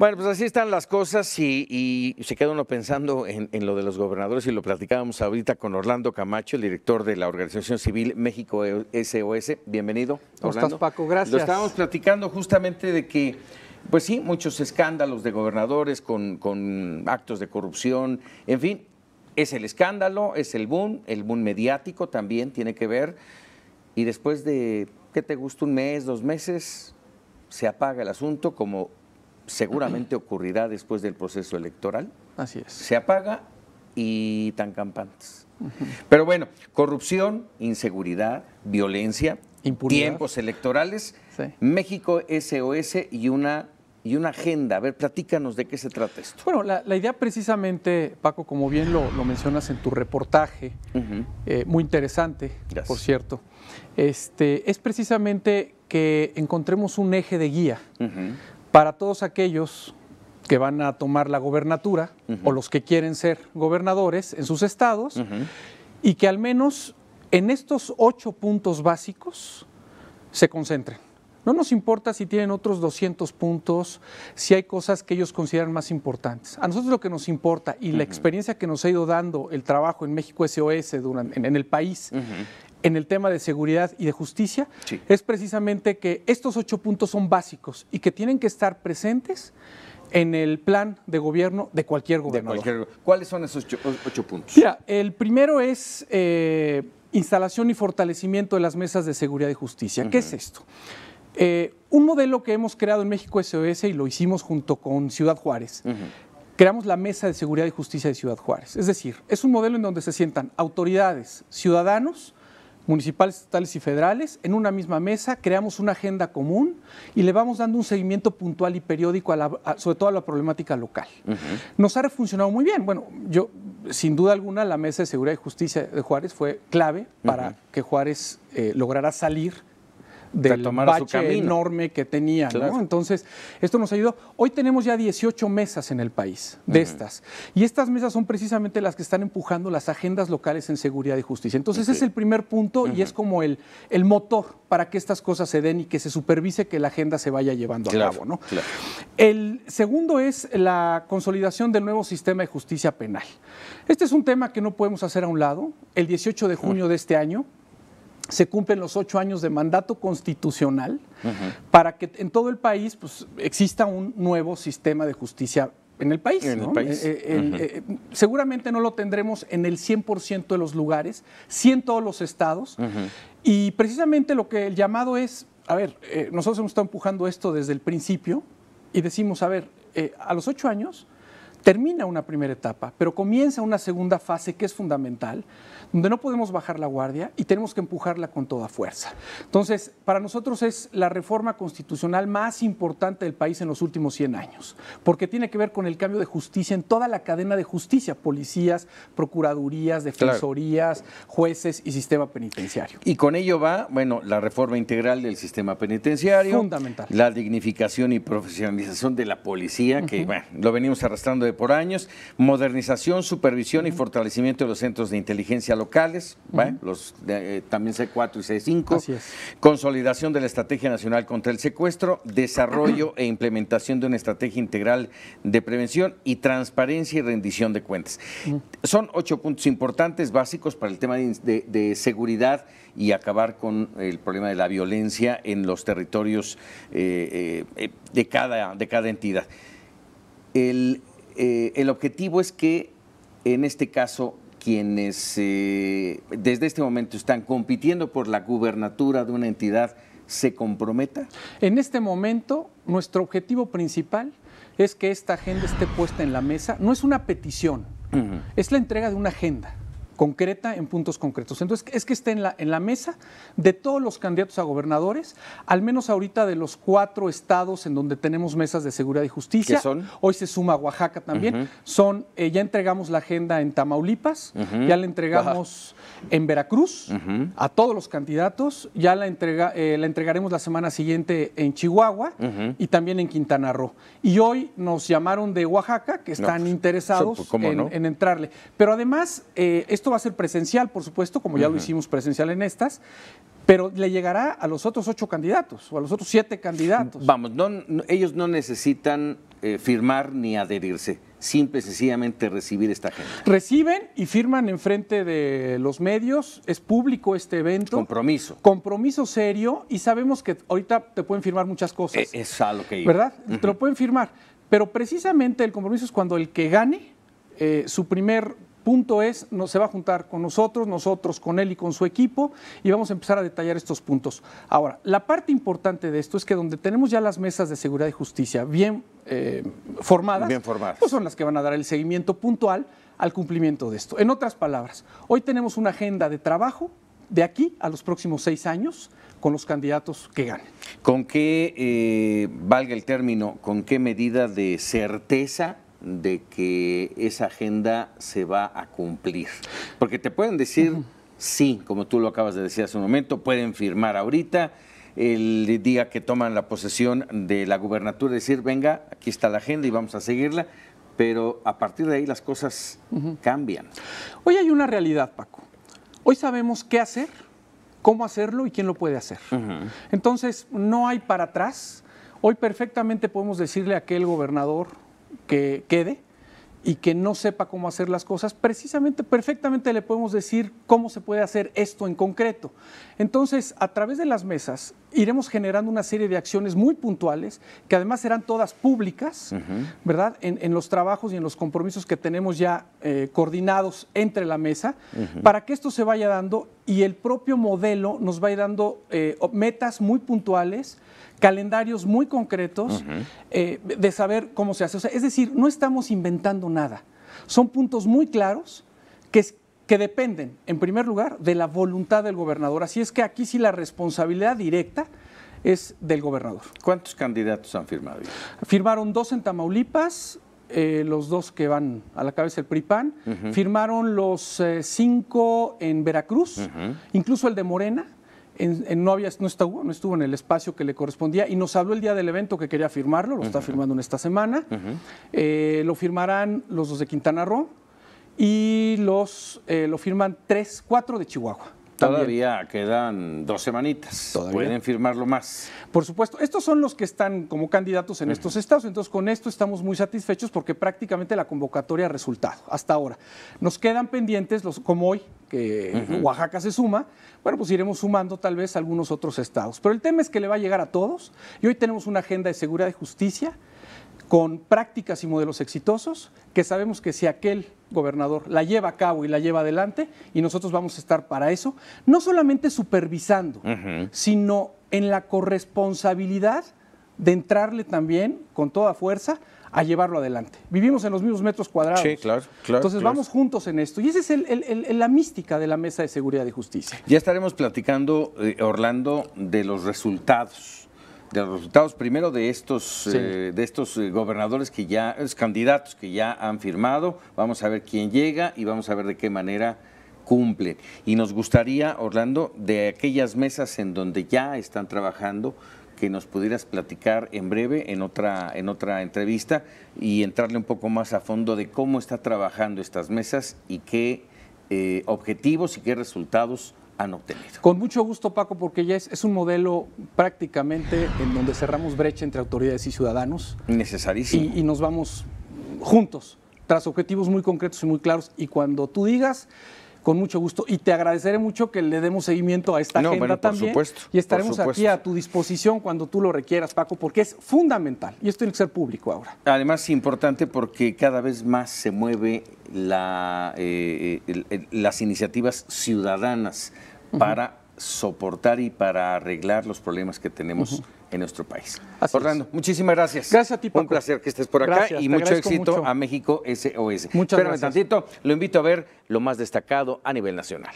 Bueno, pues así están las cosas y, se queda uno pensando en, lo de los gobernadores y lo platicábamos ahorita con Orlando Camacho, el director de la Organización Civil México SOS. E Bienvenido. ¿Cómo Paco? Gracias. Lo estábamos platicando justamente de que, pues sí, muchos escándalos de gobernadores con, con actos de corrupción, en fin, es el escándalo, es el boom, el boom mediático también tiene que ver. Y después de, ¿qué te gusta? Un mes, dos meses, se apaga el asunto como seguramente ocurrirá después del proceso electoral. Así es. Se apaga y tan campantes. Pero bueno, corrupción, inseguridad, violencia, tiempos electorales, México SOS y una y una agenda. A ver, platícanos de qué se trata esto. Bueno, la, idea precisamente, Paco, como bien lo, mencionas en tu reportaje, eh, muy interesante, por cierto, este, es precisamente que encontremos un eje de guía. Para todos aquellos que van a tomar la gobernatura o los que quieren ser gobernadores en sus estados y que al menos en estos ocho puntos básicos se concentren. No nos importa si tienen otros 200 puntos, si hay cosas que ellos consideran más importantes. A nosotros lo que nos importa y la experiencia que nos ha ido dando el trabajo en México SOS en, el país en el tema de seguridad y de justicia es precisamente que estos ocho puntos son básicos y que tienen que estar presentes en el plan de gobierno de cualquier gobierno. ¿Cuáles son esos ocho, puntos? Mira, el primero es eh, instalación y fortalecimiento de las mesas de seguridad y justicia. ¿Qué es esto? Eh, un modelo que hemos creado en México SOS y lo hicimos junto con Ciudad Juárez. creamos la Mesa de Seguridad y Justicia de Ciudad Juárez. Es decir, es un modelo en donde se sientan autoridades, ciudadanos municipales, estatales y federales, en una misma mesa, creamos una agenda común y le vamos dando un seguimiento puntual y periódico, a sobre todo a la problemática local. Nos ha funcionado muy bien. Bueno, yo, sin duda alguna, la Mesa de Seguridad y Justicia de Juárez fue clave para que Juárez eh, lograra salir del bache enorme que tenía. Entonces, esto nos ayudó. Hoy tenemos ya 18 mesas en el país de estas. Y estas mesas son precisamente las que están empujando las agendas locales en seguridad y justicia. Entonces, ese es el primer punto y es como el, motor para que estas cosas se den y que se supervise que la agenda se vaya llevando a cabo. ¿no? El segundo es la consolidación del nuevo sistema de justicia penal. Este es un tema que no podemos hacer a un lado. El 18 de junio de este año se cumplen los ocho años de mandato constitucional para que en todo el país pues, exista un nuevo sistema de justicia en el país. Eh, eh, eh, seguramente no lo tendremos en el 100% de los lugares, sí en todos los estados. Y precisamente lo que el llamado es, a ver, nosotros hemos estado empujando esto desde el principio y decimos, a ver, a los ocho años termina una primera etapa, pero comienza una segunda fase que es fundamental, donde no podemos bajar la guardia y tenemos que empujarla con toda fuerza. Entonces, para nosotros es la reforma constitucional más importante del país en los últimos 100 años, porque tiene que ver con el cambio de justicia en toda la cadena de justicia, policías, procuradurías, defensorías, jueces y sistema penitenciario. Y con ello va, bueno, la reforma integral del sistema penitenciario, fundamental. La dignificación y profesionalización de la policía, que bueno, lo venimos arrastrando por años, modernización, supervisión y fortalecimiento de los centros de inteligencia locales, los eh, también C4 y C5, consolidación de la Estrategia Nacional contra el Secuestro, desarrollo e implementación de una estrategia integral de prevención y transparencia y rendición de cuentas. Son ocho puntos importantes, básicos para el tema de, seguridad y acabar con el problema de la violencia en los territorios eh, eh, de, cada, de cada entidad. El, eh, el objetivo es que, en este caso, quienes eh, desde este momento están compitiendo por la gubernatura de una entidad se comprometa? En este momento, nuestro objetivo principal es que esta agenda esté puesta en la mesa. No es una petición, es la entrega de una agenda concreta en puntos concretos. Entonces, es que esté en la, en la mesa de todos los candidatos a gobernadores, al menos ahorita de los cuatro estados en donde tenemos mesas de seguridad y justicia. son? Hoy se suma Oaxaca también. Son, eh, ya entregamos la agenda en Tamaulipas, ya la entregamos en Veracruz a todos los candidatos, ya la, entrega, eh, la entregaremos la semana siguiente en Chihuahua y también en Quintana Roo. Y hoy nos llamaron de Oaxaca que están pues, interesados pues, en, entrarle. Pero además, eh, esto va a ser presencial, por supuesto, como ya lo hicimos presencial en estas, pero le llegará a los otros ocho candidatos o a los otros siete candidatos. Vamos, ellos no necesitan eh, firmar ni adherirse, simple y sencillamente recibir esta gente. Reciben y firman en frente de los medios, es público este evento. Compromiso. Compromiso serio y sabemos que ahorita te pueden firmar muchas cosas. E, es algo que ¿Verdad? Te lo pueden firmar, pero precisamente el compromiso es cuando el que gane eh, su primer punto es, no, se va a juntar con nosotros, nosotros con él y con su equipo y vamos a empezar a detallar estos puntos. Ahora, la parte importante de esto es que donde tenemos ya las mesas de seguridad y justicia bien eh, formadas, Pues son las que van a dar el seguimiento puntual al cumplimiento de esto. En otras palabras, hoy tenemos una agenda de trabajo de aquí a los próximos seis años con los candidatos que ganen. ¿Con qué, eh, valga el término, con qué medida de certeza de que esa agenda se va a cumplir. Porque te pueden decir sí, como tú lo acabas de decir hace un momento, pueden firmar ahorita el día que toman la posesión de la gubernatura, decir, venga, aquí está la agenda y vamos a seguirla, pero a partir de ahí las cosas cambian. Hoy hay una realidad, Paco. Hoy sabemos qué hacer, cómo hacerlo y quién lo puede hacer. Entonces, no hay para atrás. Hoy perfectamente podemos decirle a aquel gobernador que quede y que no sepa cómo hacer las cosas, precisamente perfectamente le podemos decir cómo se puede hacer esto en concreto. Entonces, a través de las mesas, iremos generando una serie de acciones muy puntuales, que además serán todas públicas, ¿verdad? En, los trabajos y en los compromisos que tenemos ya eh, coordinados entre la mesa, para que esto se vaya dando y el propio modelo nos vaya dando eh, metas muy puntuales, calendarios muy concretos eh, de saber cómo se hace. es decir, no estamos inventando nada. Son puntos muy claros que, que dependen, en primer lugar, de la voluntad del gobernador. Así es que aquí sí la responsabilidad directa es del gobernador. ¿Cuántos candidatos han firmado? Firmaron dos en Tamaulipas, eh, los dos que van a la cabeza del PRIPAN, firmaron los eh, cinco en Veracruz, incluso el de Morena. no, había, no, estuvo, en el espacio que le correspondía y nos habló el día del evento que quería firmarlo, lo está firmando en esta semana. Eh, lo firmarán los dos de Quintana Roo y eh, lo firman tres, cuatro de Chihuahua. Todavía quedan dos semanitas. ¿Todavía? Pueden firmarlo más. Por supuesto. Estos son los que están como candidatos en estos estados. Entonces, con esto estamos muy satisfechos porque prácticamente la convocatoria ha resultado hasta ahora. Nos quedan pendientes, los, como hoy, que Oaxaca se suma. Bueno, pues iremos sumando tal vez algunos otros estados. Pero el tema es que le va a llegar a todos. Y hoy tenemos una agenda de seguridad y justicia con prácticas y modelos exitosos, que sabemos que si aquel gobernador la lleva a cabo y la lleva adelante, y nosotros vamos a estar para eso, no solamente supervisando, sino en la corresponsabilidad de entrarle también con toda fuerza a llevarlo adelante. Vivimos en los mismos metros cuadrados. Sí, claro, Entonces vamos juntos en esto. Y esa es el, la mística de la Mesa de Seguridad y Justicia. Ya estaremos platicando, eh, Orlando, de los resultados de los resultados primero de estos eh, de estos eh, gobernadores que ya candidatos que ya han firmado vamos a ver quién llega y vamos a ver de qué manera cumple. y nos gustaría Orlando de aquellas mesas en donde ya están trabajando que nos pudieras platicar en breve en otra en otra entrevista y entrarle un poco más a fondo de cómo está trabajando estas mesas y qué eh, objetivos y qué resultados han obtenido. Con mucho gusto, Paco, porque ya es, un modelo prácticamente en donde cerramos brecha entre autoridades y ciudadanos. Necesarísimo. y nos vamos juntos tras objetivos muy concretos y muy claros. Y cuando tú digas, con mucho gusto. Y te agradeceré mucho que le demos seguimiento a esta no, agenda por también. Supuesto, y estaremos aquí a tu disposición cuando tú lo requieras, Paco, porque es fundamental. Y esto tiene que ser público ahora. Además, importante porque cada vez más se mueve la, eh, eh, las iniciativas ciudadanas para soportar y para arreglar los problemas que tenemos en nuestro país. Orlando, muchísimas gracias. Gracias a ti, Paco. Un placer que estés por acá y mucho éxito a México SOS. Muchas Espérame gracias. tantito, lo invito a ver lo más destacado a nivel nacional.